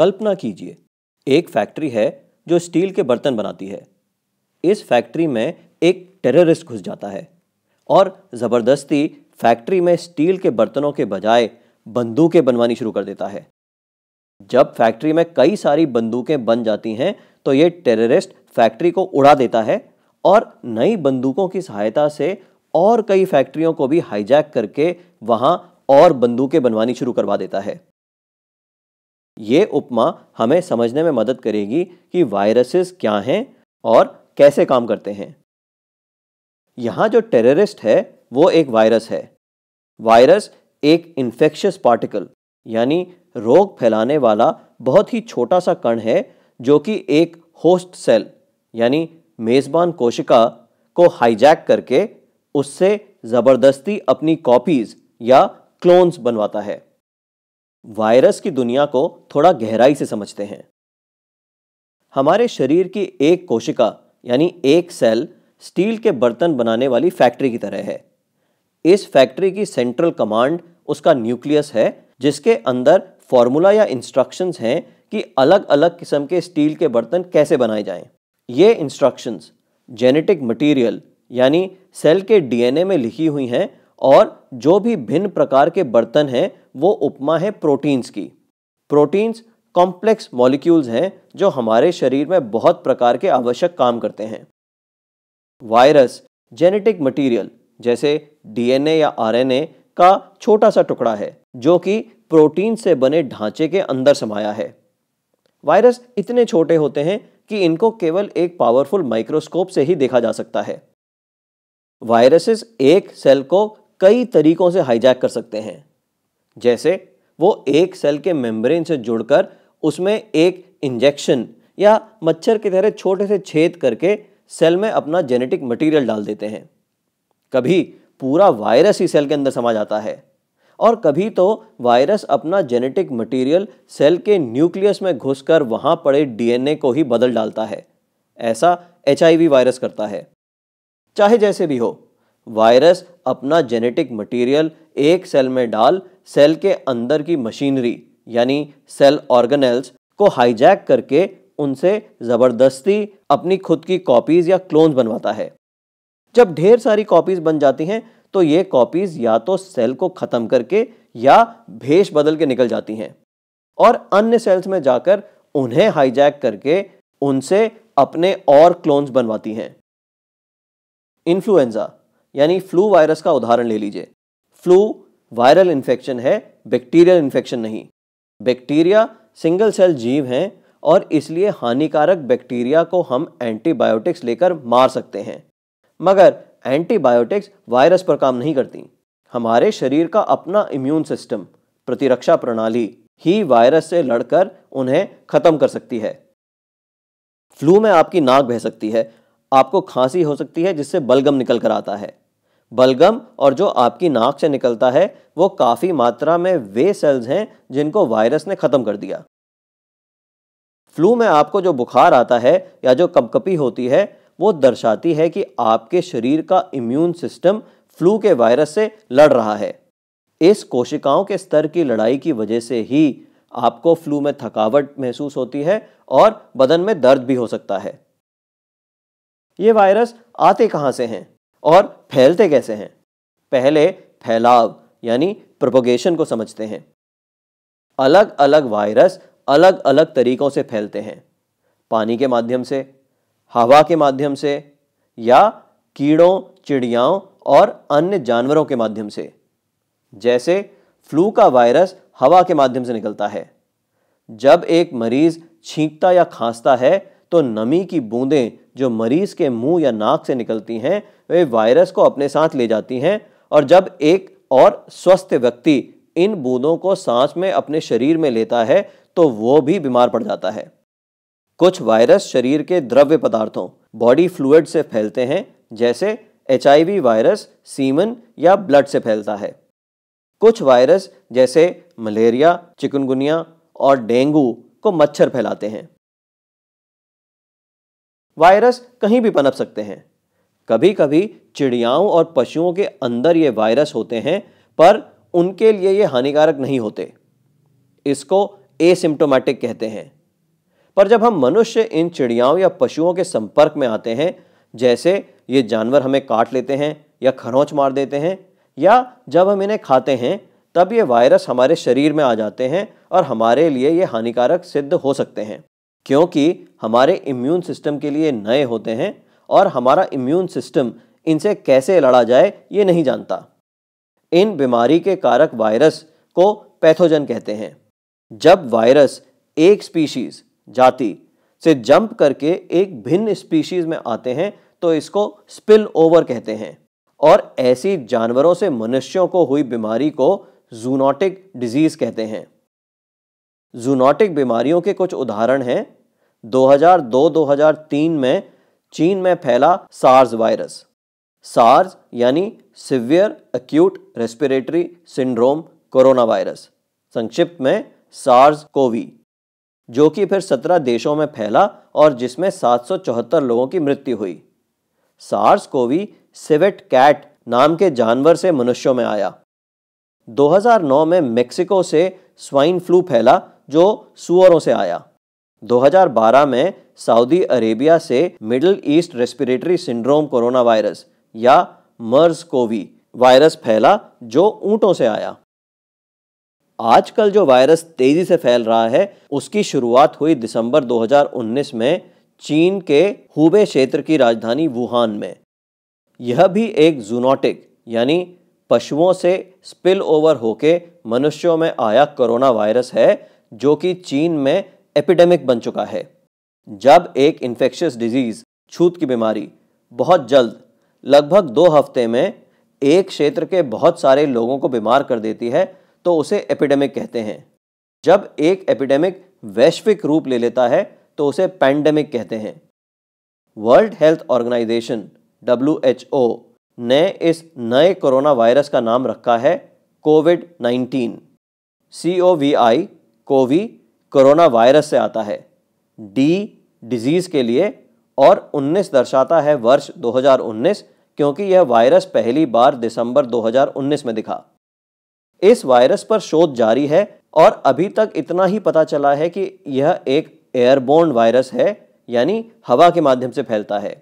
कल्पना कीजिए एक फैक्ट्री है जो स्टील के बर्तन बनाती है इस फैक्ट्री में एक टेररिस्ट घुस जाता है और ज़बरदस्ती फैक्ट्री में स्टील के बर्तनों के बजाय बंदूकें बनवानी शुरू कर देता है जब फैक्ट्री में कई सारी बंदूकें बन जाती हैं तो ये टेररिस्ट फैक्ट्री को उड़ा देता है और नई बंदूकों की सहायता से और कई फैक्ट्रियों को भी हाईजैक करके वहाँ और बंदूकें बनवानी शुरू करवा देता है ये उपमा हमें समझने में मदद करेगी कि वायरसेस क्या हैं और कैसे काम करते हैं यहाँ जो टेररिस्ट है वो एक वायरस है वायरस एक इन्फेक्शस पार्टिकल यानी रोग फैलाने वाला बहुत ही छोटा सा कण है जो कि एक होस्ट सेल यानी मेज़बान कोशिका को हाईजैक करके उससे ज़बरदस्ती अपनी कॉपीज़ या क्लोन्स बनवाता है वायरस की दुनिया को थोड़ा गहराई से समझते हैं हमारे शरीर की एक कोशिका यानी एक सेल स्टील के बर्तन बनाने वाली फैक्ट्री की तरह है इस फैक्ट्री की सेंट्रल कमांड उसका न्यूक्लियस है जिसके अंदर फॉर्मूला या इंस्ट्रक्शंस हैं कि अलग अलग किस्म के स्टील के बर्तन कैसे बनाए जाएं। ये इंस्ट्रक्शंस जेनेटिक मटेरियल यानी सेल के डीएनए में लिखी हुई हैं और जो भी भिन्न प्रकार के बर्तन हैं वो उपमा है प्रोटीन्स की प्रोटीन्स कॉम्प्लेक्स मॉलिक्यूल्स हैं जो हमारे शरीर में बहुत प्रकार के आवश्यक काम करते हैं वायरस जेनेटिक मटेरियल जैसे डीएनए या आरएनए का छोटा सा टुकड़ा है जो कि प्रोटीन से बने ढांचे के अंदर समाया है वायरस इतने छोटे होते हैं कि इनको केवल एक पावरफुल माइक्रोस्कोप से ही देखा जा सकता है वायरसेस एक सेल को कई तरीकों से हाईजैक कर सकते हैं जैसे वो एक सेल के मेम्ब्रेन से जुड़कर उसमें एक इंजेक्शन या मच्छर की तरह छोटे से छेद करके सेल में अपना जेनेटिक मटेरियल डाल देते हैं कभी पूरा वायरस ही सेल के अंदर समा जाता है और कभी तो वायरस अपना जेनेटिक मटेरियल सेल के न्यूक्लियस में घुसकर वहां पड़े डीएनए को ही बदल डालता है ऐसा एच वायरस करता है चाहे जैसे भी हो वायरस अपना जेनेटिक मटेरियल एक सेल में डाल सेल के अंदर की मशीनरी यानी सेल ऑर्गेनल्स को हाईजैक करके उनसे ज़बरदस्ती अपनी खुद की कॉपीज़ या क्लोन्स बनवाता है जब ढेर सारी कॉपीज़ बन जाती हैं तो ये कॉपीज़ या तो सेल को ख़त्म करके या भेष बदल के निकल जाती हैं और अन्य सेल्स में जाकर उन्हें हाईजैक करके उनसे अपने और क्लोन्स बनवाती हैं इन्फ्लुएंजा यानी फ्लू वायरस का उदाहरण ले लीजिए फ्लू वायरल इन्फेक्शन है बैक्टीरियल इन्फेक्शन नहीं बैक्टीरिया सिंगल सेल जीव हैं और इसलिए हानिकारक बैक्टीरिया को हम एंटीबायोटिक्स लेकर मार सकते हैं मगर एंटीबायोटिक्स वायरस पर काम नहीं करती हमारे शरीर का अपना इम्यून सिस्टम प्रतिरक्षा प्रणाली ही वायरस से लड़कर उन्हें खत्म कर सकती है फ्लू में आपकी नाक बह सकती है आपको खांसी हो सकती है जिससे बलगम निकल कर आता है बलगम और जो आपकी नाक से निकलता है वो काफ़ी मात्रा में वे सेल्स हैं जिनको वायरस ने ख़त्म कर दिया फ्लू में आपको जो बुखार आता है या जो कपकपी होती है वो दर्शाती है कि आपके शरीर का इम्यून सिस्टम फ्लू के वायरस से लड़ रहा है इस कोशिकाओं के स्तर की लड़ाई की वजह से ही आपको फ्लू में थकावट महसूस होती है और बदन में दर्द भी हो सकता है ये वायरस आते कहाँ से हैं और फैलते कैसे हैं पहले फैलाव यानी प्रोपोगेशन को समझते हैं अलग अलग वायरस अलग अलग तरीक़ों से फैलते हैं पानी के माध्यम से हवा के माध्यम से या कीड़ों चिड़ियाओं और अन्य जानवरों के माध्यम से जैसे फ्लू का वायरस हवा के माध्यम से निकलता है जब एक मरीज छींकता या खांसता है तो नमी की बूंदें जो मरीज के मुंह या नाक से निकलती हैं वे वायरस को अपने साथ ले जाती हैं और जब एक और स्वस्थ व्यक्ति इन बूंदों को सांस में अपने शरीर में लेता है तो वो भी बीमार पड़ जाता है कुछ वायरस शरीर के द्रव्य पदार्थों बॉडी फ्लूड से फैलते हैं जैसे एच वायरस सीमन या ब्लड से फैलता है कुछ वायरस जैसे मलेरिया चिकनगुनिया और डेंगू को मच्छर फैलाते हैं वायरस कहीं भी पनप सकते हैं कभी कभी चिड़ियाओं और पशुओं के अंदर ये वायरस होते हैं पर उनके लिए ये हानिकारक नहीं होते इसको एसिम्टोमेटिक कहते हैं पर जब हम मनुष्य इन चिड़ियाओं या पशुओं के संपर्क में आते हैं जैसे ये जानवर हमें काट लेते हैं या खरोंच मार देते हैं या जब हम इन्हें खाते हैं तब ये वायरस हमारे शरीर में आ जाते हैं और हमारे लिए ये हानिकारक सिद्ध हो सकते हैं क्योंकि हमारे इम्यून सिस्टम के लिए नए होते हैं और हमारा इम्यून सिस्टम इनसे कैसे लड़ा जाए ये नहीं जानता इन बीमारी के कारक वायरस को पैथोजन कहते हैं जब वायरस एक स्पीशीज जाति से जंप करके एक भिन्न स्पीशीज में आते हैं तो इसको स्पिल ओवर कहते हैं और ऐसी जानवरों से मनुष्यों को हुई बीमारी को जूनोटिक डिजीज कहते हैं जूनॉटिक बीमारियों के कुछ उदाहरण हैं 2002-2003 में चीन में फैला सार्स वायरस सार्स यानी severe acute respiratory syndrome corona virus संक्षिप्त में सार्स कोवी जो कि फिर 17 देशों में फैला और जिसमें सात लोगों की मृत्यु हुई सार्स कोवी सिवेट कैट नाम के जानवर से मनुष्यों में आया 2009 में मेक्सिको से स्वाइन फ्लू फैला जो सुअरों से आया 2012 में सऊदी अरेबिया से Middle East respiratory syndrome corona virus या मर्ज कोवी वायरस फैला जो ऊँटों से आया आजकल जो वायरस तेज़ी से फैल रहा है उसकी शुरुआत हुई दिसंबर 2019 में चीन के हुबे क्षेत्र की राजधानी वुहान में यह भी एक जूनोटिक यानी पशुओं से स्पिल ओवर होके मनुष्यों में आया कोरोना वायरस है जो कि चीन में एपिडेमिक बन चुका है जब एक इन्फेक्शियस डिजीज़ छूत की बीमारी बहुत जल्द लगभग दो हफ्ते में एक क्षेत्र के बहुत सारे लोगों को बीमार कर देती है तो उसे एपिडेमिक कहते हैं जब एक एपिडेमिक वैश्विक रूप ले लेता है तो उसे पैंडेमिक कहते हैं वर्ल्ड हेल्थ ऑर्गेनाइजेशन डब्ल्यू ने इस नए कोरोना वायरस का नाम रखा है COVID 19 C O V I CoV corona virus से आता है डी डिजीज के लिए और 19 दर्शाता है वर्ष 2019 क्योंकि यह वायरस पहली बार दिसंबर 2019 में दिखा इस वायरस पर शोध जारी है और अभी तक इतना ही पता चला है कि यह एक एयरबोर्न वायरस है यानी हवा के माध्यम से फैलता है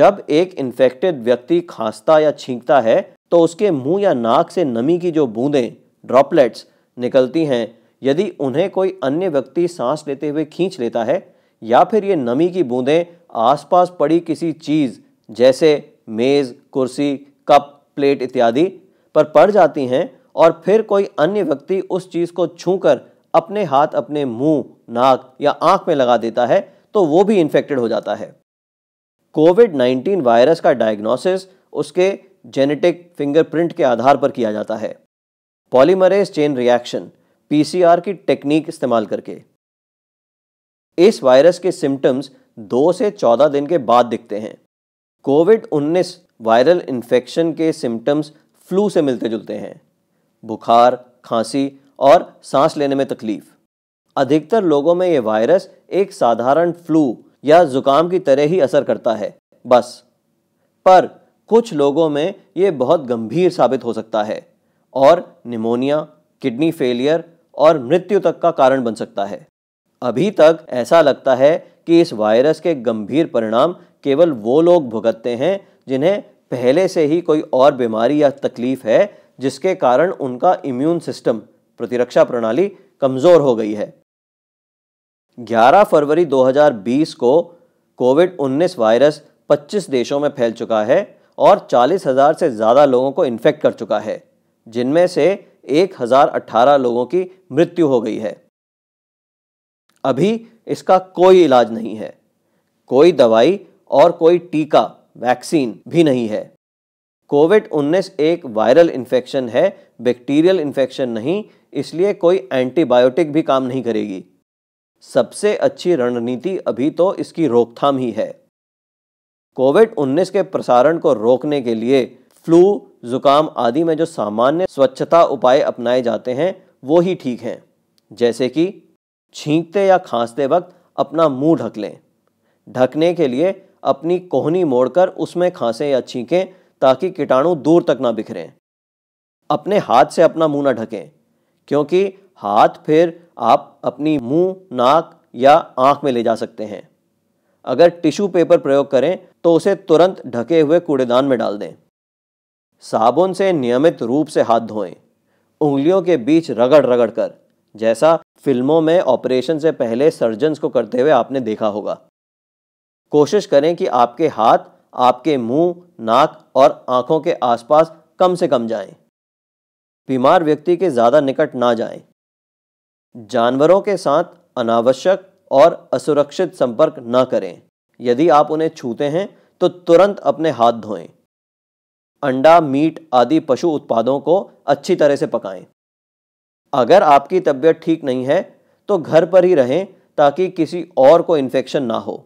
जब एक इन्फेक्टेड व्यक्ति खांसता या छींकता है तो उसके मुंह या नाक से नमी की जो बूंदें ड्रॉपलेट्स निकलती हैं यदि उन्हें कोई अन्य व्यक्ति सांस लेते हुए खींच लेता है या फिर ये नमी की बूंदें आसपास पड़ी किसी चीज़ जैसे मेज़ कुर्सी कप प्लेट इत्यादि पर पड़ जाती हैं और फिर कोई अन्य व्यक्ति उस चीज़ को छूकर अपने हाथ अपने मुंह, नाक या आंख में लगा देता है तो वो भी इन्फेक्टेड हो जाता है कोविड 19 वायरस का डायग्नोसिस उसके जेनेटिक फिंगरप्रिंट के आधार पर किया जाता है पॉलीमरेज चेन रिएक्शन पीसीआर की टेक्निक इस्तेमाल करके इस वायरस के सिम्टम्स दो से चौदह दिन के बाद दिखते हैं कोविड 19 वायरल इन्फेक्शन के सिम्टम्स फ्लू से मिलते जुलते हैं बुखार खांसी और सांस लेने में तकलीफ अधिकतर लोगों में यह वायरस एक साधारण फ्लू या जुकाम की तरह ही असर करता है बस पर कुछ लोगों में ये बहुत गंभीर साबित हो सकता है और निमोनिया किडनी फेलियर और मृत्यु तक का कारण बन सकता है अभी तक ऐसा लगता है कि इस वायरस के गंभीर परिणाम केवल वो लोग भुगतते हैं जिन्हें पहले से ही कोई और बीमारी या तकलीफ है जिसके कारण उनका इम्यून सिस्टम प्रतिरक्षा प्रणाली कमज़ोर हो गई है 11 फरवरी 2020 को कोविड 19 वायरस 25 देशों में फैल चुका है और 40,000 से ज़्यादा लोगों को इन्फेक्ट कर चुका है जिनमें से 1018 लोगों की मृत्यु हो गई है अभी इसका कोई इलाज नहीं है कोई दवाई और कोई टीका वैक्सीन भी नहीं है कोविड 19 एक वायरल इन्फेक्शन है बैक्टीरियल इन्फेक्शन नहीं इसलिए कोई एंटीबायोटिक भी काम नहीं करेगी सबसे अच्छी रणनीति अभी तो इसकी रोकथाम ही है कोविड 19 के प्रसारण को रोकने के लिए फ्लू ज़ुकाम आदि में जो सामान्य स्वच्छता उपाय अपनाए जाते हैं वो ही ठीक हैं जैसे कि छींकते या खांसते वक्त अपना मुंह ढक लें ढकने के लिए अपनी कोहनी मोड़कर उसमें खांसें या छींकें ताकि कीटाणु दूर तक ना बिखरें अपने हाथ से अपना मुंह ना ढकें क्योंकि हाथ फिर आप अपनी मुंह नाक या आंख में ले जा सकते हैं अगर टिश्यू पेपर प्रयोग करें तो उसे तुरंत ढके हुए कूड़ेदान में डाल दें साबुन से नियमित रूप से हाथ धोएं उंगलियों के बीच रगड़ रगड़ कर जैसा फिल्मों में ऑपरेशन से पहले सर्जन्स को करते हुए आपने देखा होगा कोशिश करें कि आपके हाथ आपके मुंह, नाक और आंखों के आसपास कम से कम जाएं। बीमार व्यक्ति के ज़्यादा निकट ना जाएं। जानवरों के साथ अनावश्यक और असुरक्षित संपर्क न करें यदि आप उन्हें छूते हैं तो तुरंत अपने हाथ धोएं अंडा मीट आदि पशु उत्पादों को अच्छी तरह से पकाएं अगर आपकी तबीयत ठीक नहीं है तो घर पर ही रहें ताकि किसी और को इन्फेक्शन ना हो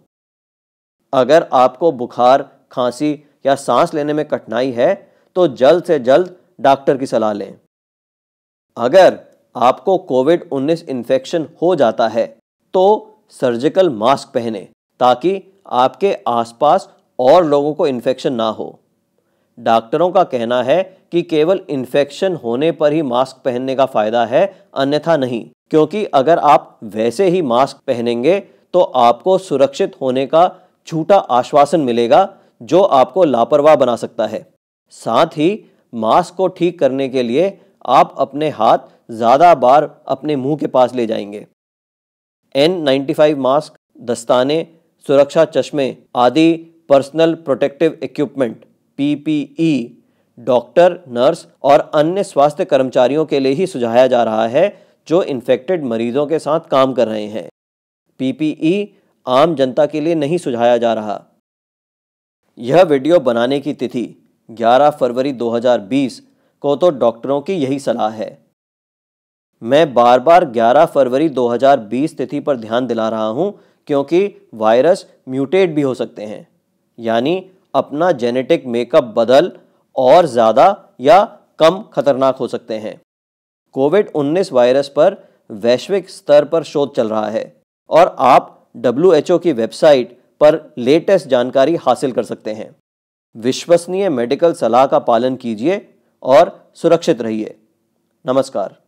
अगर आपको बुखार खांसी या सांस लेने में कठिनाई है तो जल्द से जल्द डॉक्टर की सलाह लें अगर आपको कोविड 19 इन्फेक्शन हो जाता है तो सर्जिकल मास्क पहने ताकि आपके आसपास और लोगों को इन्फेक्शन ना हो डॉक्टरों का कहना है कि केवल इन्फेक्शन होने पर ही मास्क पहनने का फायदा है अन्यथा नहीं क्योंकि अगर आप वैसे ही मास्क पहनेंगे तो आपको सुरक्षित होने का झूठा आश्वासन मिलेगा जो आपको लापरवाह बना सकता है साथ ही मास्क को ठीक करने के लिए आप अपने हाथ ज़्यादा बार अपने मुंह के पास ले जाएंगे N95 मास्क दस्ताने सुरक्षा चश्मे आदि personal protective equipment PPE doctor nurse और अन्य स्वास्थ्य कर्मचारियों के लिए ही सुझाया जा रहा है जो इन्फेक्टेड मरीजों के साथ काम कर रहे हैं पीपीई आम जनता के लिए नहीं सुझाया जा रहा यह वीडियो बनाने की तिथि 11 फरवरी 2020 को तो डॉक्टरों की यही सलाह है मैं बार बार 11 फरवरी 2020 तिथि पर ध्यान दिला रहा हूं क्योंकि वायरस म्यूटेट भी हो सकते हैं यानी अपना जेनेटिक मेकअप बदल और ज़्यादा या कम खतरनाक हो सकते हैं कोविड 19 वायरस पर वैश्विक स्तर पर शोध चल रहा है और आप डब्ल्यू की वेबसाइट पर लेटेस्ट जानकारी हासिल कर सकते हैं विश्वसनीय मेडिकल सलाह का पालन कीजिए और सुरक्षित रहिए नमस्कार